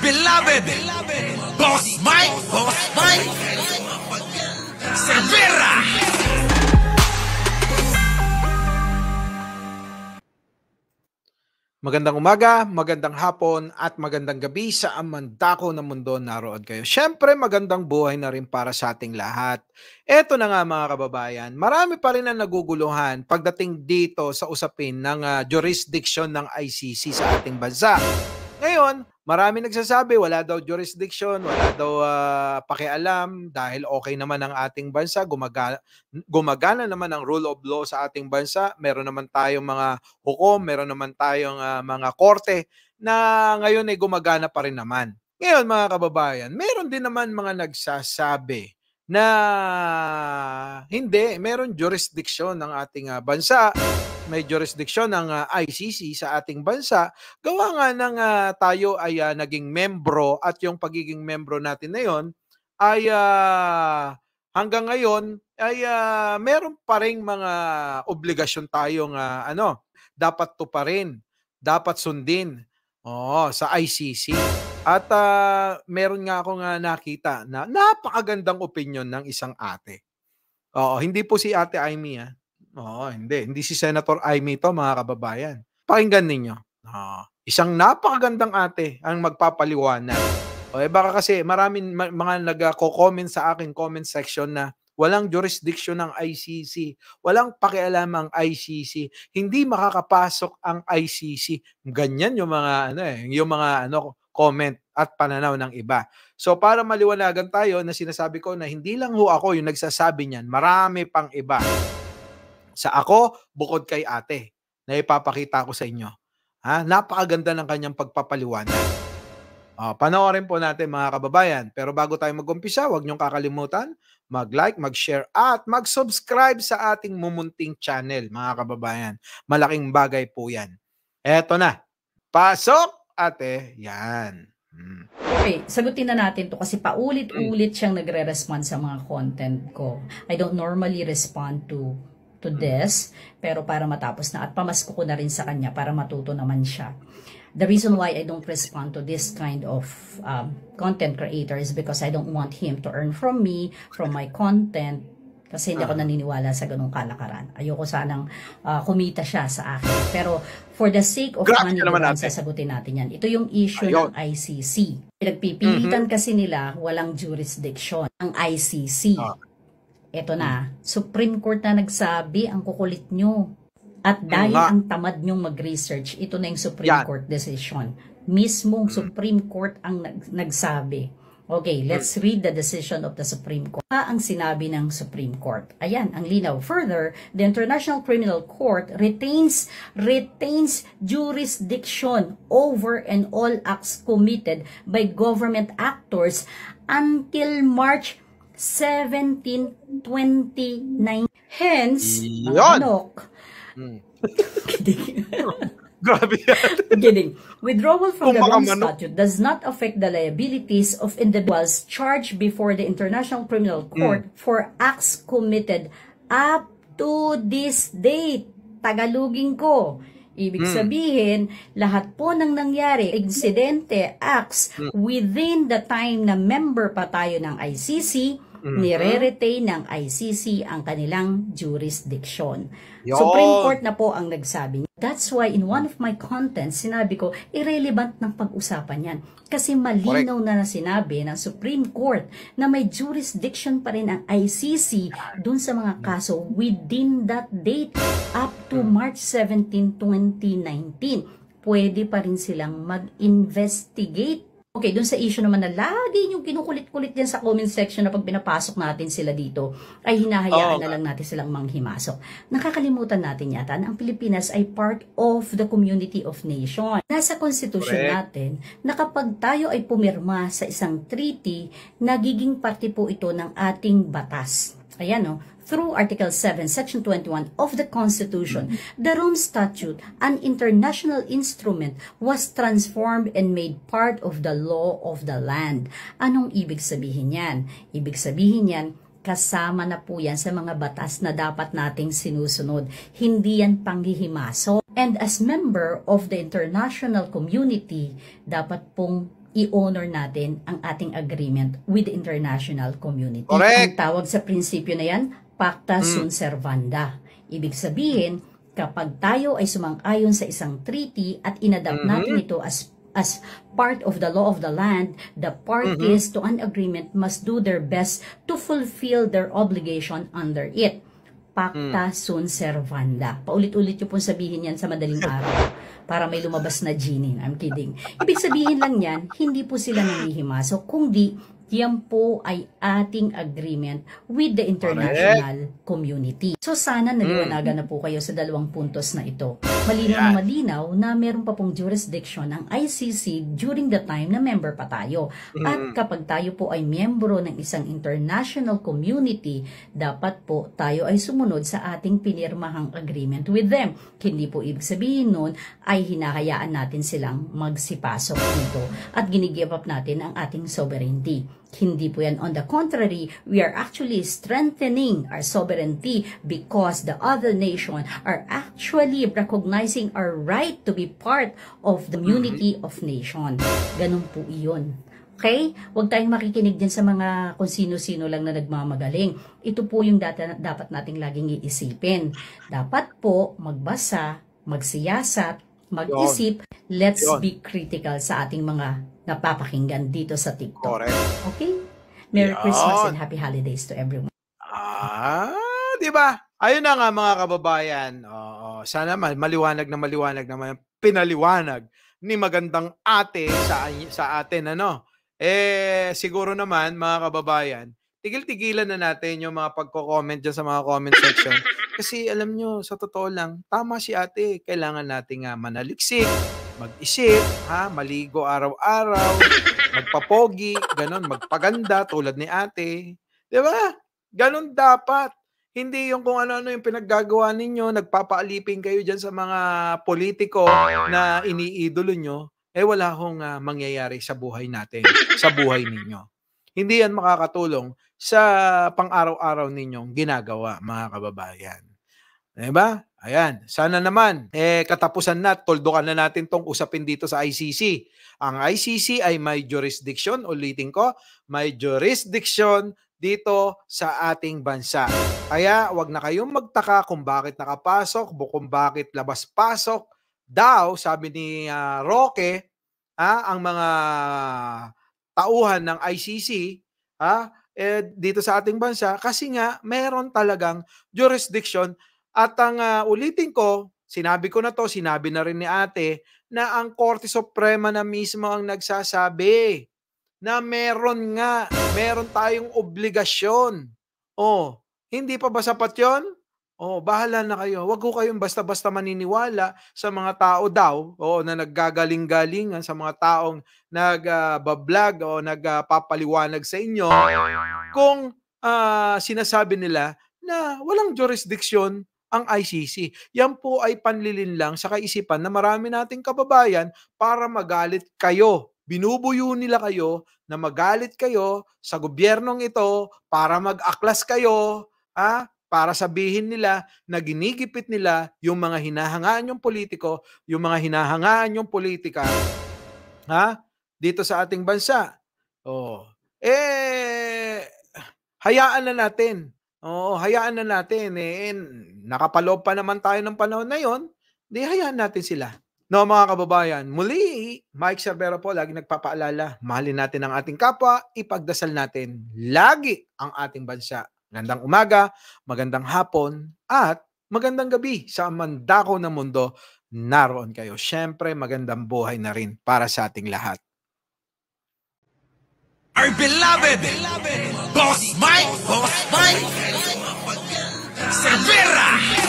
beloved. Boss Mike, Boss Mike. Severa. Magandang umaga, magandang hapon, at magandang gabi sa amandako ng mundo naroon kayo. Siyempre, magandang buhay na rin para sa ating lahat. Ito na nga mga kababayan, marami pa rin ang naguguluhan pagdating dito sa usapin ng uh, jurisdiction ng ICC sa ating bansa. Ngayon, Marami nagsasabi wala daw jurisdiction, wala daw uh, pakialam dahil okay naman ang ating bansa, gumagana, gumagana naman ang rule of law sa ating bansa. Meron naman tayong mga hukom, meron naman tayong uh, mga korte na ngayon ay gumagana pa rin naman. Ngayon mga kababayan, meron din naman mga nagsasabi na hindi, meron jurisdiction ng ating uh, bansa may jurisdiction ng uh, ah, ICC sa ating bansa, gawa nga ng uh, tayo ay uh, naging membro at yung pagiging membro natin na yon ay uh, hanggang ngayon ay uh, meron pa ring mga obligasyon tayong uh, ano, dapat to pa rin, dapat sundin oh, sa ICC. At uh, meron nga ako uh, nakita na napakagandang opinion ng isang ate. Oo, hindi po si Ate Amy ha. Oo, hindi. Hindi si Senator Amy to, mga kababayan. Pakinggan ninyo. Oo. Isang napakagandang ate ang magpapaliwanag. O eh baka kasi maraming mga nagko-comment sa akin comment section na walang jurisdiction ng ICC, walang pakialam ang ICC, hindi makakapasok ang ICC. Ganyan yung mga ano eh, yung mga ano comment at pananaw ng iba. So para maliwanagan tayo na sinasabi ko na hindi lang ho ako yung nagsasabi niyan, marami pang iba sa ako bukod kay ate na ipapakita ko sa inyo. Ha? Napakaganda ng kanyang pagpapaliwanag. Uh, panoorin po natin mga kababayan. Pero bago tayo mag-umpisa, huwag niyong kakalimutan mag-like, mag-share at mag-subscribe sa ating mumunting channel mga kababayan. Malaking bagay po yan. Eto na. Pasok ate. Yan. Hmm. Okay, sagutin na natin to kasi paulit-ulit siyang nagre-respond sa mga content ko. I don't normally respond to to mm-hmm. this, pero para matapos na. At pamasko ko na rin sa kanya para matuto naman siya. The reason why I don't respond to this kind of um, content creator is because I don't want him to earn from me, from my content, kasi hindi ako ah. naniniwala sa ganung kalakaran. Ayoko sanang uh, kumita siya sa akin. Pero for the sake of Grabe money, naman natin. sasagutin natin yan. Ito yung issue Ayun. ng ICC. Pinagpipilitan mm-hmm. kasi nila walang jurisdiction ang ICC. uh Eto na, Supreme Court na nagsabi ang kukulit nyo. At dahil Nga. ang tamad nyong mag-research, ito na yung Supreme Yan. Court decision. Mismong hmm. Supreme Court ang nag- nagsabi. Okay, let's mm. read the decision of the Supreme Court. Pa ang sinabi ng Supreme Court. Ayan, ang linaw. Further, the International Criminal Court retains retains jurisdiction over and all acts committed by government actors until March 17.29. Hence, Yun! Anok. Mm. Kidding. Grabe yan. Kidding. Withdrawal from Kung the Rome Statute does not affect the liabilities of individuals charged before the International Criminal hmm. Court mm. for acts committed up to this date. Tagalugin ko. Ibig mm. sabihin, lahat po ng nangyari, insidente, acts, mm. within the time na member pa tayo ng ICC, mm nire-retain ng ICC ang kanilang jurisdiction. Yo. Supreme Court na po ang nagsabi. That's why in one of my contents, sinabi ko, irrelevant ng pag-usapan yan. Kasi malinaw na na sinabi ng Supreme Court na may jurisdiction pa rin ang ICC dun sa mga mm-hmm. kaso within that date up to mm-hmm. March 17, 2019. Pwede pa rin silang mag-investigate Okay, dun sa issue naman na lagi yung kinukulit-kulit din sa comment section na pag binapasok natin sila dito, ay hinahayaan oh. na lang natin silang manghimasok. Nakakalimutan natin yata ah, na ang Pilipinas ay part of the community of nation. Nasa constitution Correct. natin na kapag tayo ay pumirma sa isang treaty, nagiging parte po ito ng ating batas. Ayan no? Oh, through Article 7, Section 21 of the Constitution, the Rome Statute, an international instrument, was transformed and made part of the law of the land. Anong ibig sabihin yan? Ibig sabihin yan, kasama na po yan sa mga batas na dapat nating sinusunod. Hindi yan panghihimaso. And as member of the international community, dapat pong i-honor natin ang ating agreement with the international community. Correct! Ang tawag sa prinsipyo na yan, Pacta mm. sunt servanda. Ibig sabihin, kapag tayo ay sumang-ayon sa isang treaty at inadapt mm-hmm. natin ito as as part of the law of the land, the parties mm-hmm. to an agreement must do their best to fulfill their obligation under it. Pacta mm. sunt servanda. Paulit-ulit yung pong sabihin yan sa madaling araw para may lumabas na genie. I'm kidding. Ibig sabihin lang yan, hindi po sila nangihimasok, di yan po ay ating agreement with the international community. So sana naliwanagan mm. na po kayo sa dalawang puntos na ito. Malinaw yeah. na malinaw na meron pa pong jurisdiction ang ICC during the time na member pa tayo. At mm. kapag tayo po ay miyembro ng isang international community, dapat po tayo ay sumunod sa ating pinirmahang agreement with them. Hindi po ibig sabihin nun ay hinahayaan natin silang magsipaso dito at ginigip up natin ang ating sovereignty. Hindi po yan. On the contrary, we are actually strengthening our sovereignty because the other nation are actually recognizing our right to be part of the community mm-hmm. of nation. Ganun po iyon. Okay? Huwag tayong makikinig din sa mga kung sino-sino lang na nagmamagaling. Ito po yung data na dapat nating laging iisipin. Dapat po magbasa, magsiyasat, mag-isip. Let's Yon. be critical sa ating mga napapakinggan dito sa TikTok. Correct. Okay? Merry Yan. Christmas and Happy Holidays to everyone. Ah, di ba? Ayun na nga mga kababayan. Oo, sana maliwanag na maliwanag na naman pinaliwanag ni magandang ate sa sa atin ano. Eh siguro naman mga kababayan, tigil-tigilan na natin yung mga pagko-comment dyan sa mga comment section. Kasi alam nyo, sa totoo lang, tama si ate. Kailangan nating uh, manaliksik, mag-isip, ha, maligo araw-araw, magpapogi, ganun, magpaganda tulad ni ate. 'Di ba? Ganun dapat. Hindi yung kung ano-ano yung pinaggagawa ninyo, nagpapaalipin kayo diyan sa mga politiko na iniidolo nyo, eh wala hong uh, mangyayari sa buhay natin, sa buhay ninyo. Hindi yan makakatulong sa pang-araw-araw ninyong ginagawa, mga kababayan. 'Di ba? Ayan, sana naman, eh, katapusan na, toldokan na natin tong usapin dito sa ICC. Ang ICC ay may jurisdiction, ulitin ko, may jurisdiction dito sa ating bansa. Kaya wag na kayong magtaka kung bakit nakapasok, kung bakit labas-pasok daw, sabi ni uh, Roque, ha, ah, ang mga tauhan ng ICC, ha, ah, eh, dito sa ating bansa kasi nga meron talagang jurisdiction at ang uh, ulitin ko, sinabi ko na to, sinabi na rin ni ate, na ang Korte Suprema na mismo ang nagsasabi na meron nga, meron tayong obligasyon. Oh, hindi pa ba sapat yon? Oh, bahala na kayo. Huwag ko kayong basta-basta maniniwala sa mga tao daw o oh, na naggagaling-galingan sa mga taong nagbablog ah, uh, o nagpapaliwanag uh, sa inyo kung uh, sinasabi nila na walang jurisdiction ang ICC. Yan po ay panlilin lang sa kaisipan na marami nating kababayan para magalit kayo. Binubuyo nila kayo na magalit kayo sa gobyernong ito para mag-aklas kayo, ha? para sabihin nila na ginigipit nila yung mga hinahangaan yung politiko, yung mga hinahangaan yung politika, ha? Dito sa ating bansa. Oh. Eh, hayaan na natin Oo, hayaan na natin. Eh, nakapaloob pa naman tayo ng panahon na yon. Di hayaan natin sila. No, mga kababayan, muli, Mike Cervera po, lagi nagpapaalala, mahalin natin ang ating kapwa, ipagdasal natin lagi ang ating bansa. Magandang umaga, magandang hapon, at magandang gabi sa mandako ng mundo. Naroon kayo. Siyempre, magandang buhay na rin para sa ating lahat. Our beloved, Boss Mike, Boss Mike, Severa.